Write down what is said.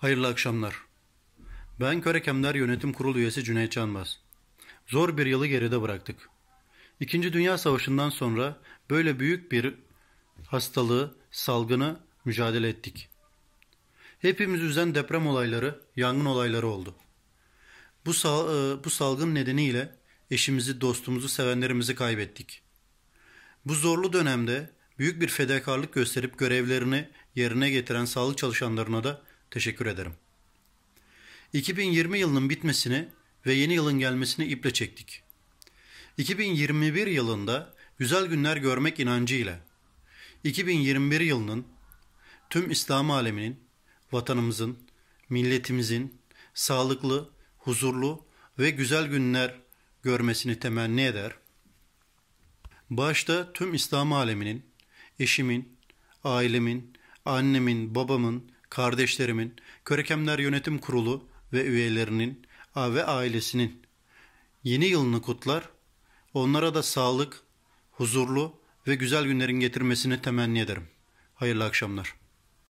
Hayırlı akşamlar. Ben Körekemler Yönetim Kurulu üyesi Cüneyt Canbaz. Zor bir yılı geride bıraktık. İkinci Dünya Savaşı'ndan sonra böyle büyük bir hastalığı, salgını mücadele ettik. Hepimiz üzen deprem olayları, yangın olayları oldu. Bu, sal e, bu salgın nedeniyle eşimizi, dostumuzu, sevenlerimizi kaybettik. Bu zorlu dönemde büyük bir fedakarlık gösterip görevlerini yerine getiren sağlık çalışanlarına da Teşekkür ederim. 2020 yılının bitmesini ve yeni yılın gelmesini iple çektik. 2021 yılında güzel günler görmek inancıyla 2021 yılının tüm İslam aleminin, vatanımızın, milletimizin sağlıklı, huzurlu ve güzel günler görmesini temenni eder. Başta tüm İslam aleminin, eşimin, ailemin, annemin, babamın, kardeşlerimin, Körekemler Yönetim Kurulu ve üyelerinin ve ailesinin yeni yılını kutlar, onlara da sağlık, huzurlu ve güzel günlerin getirmesini temenni ederim. Hayırlı akşamlar.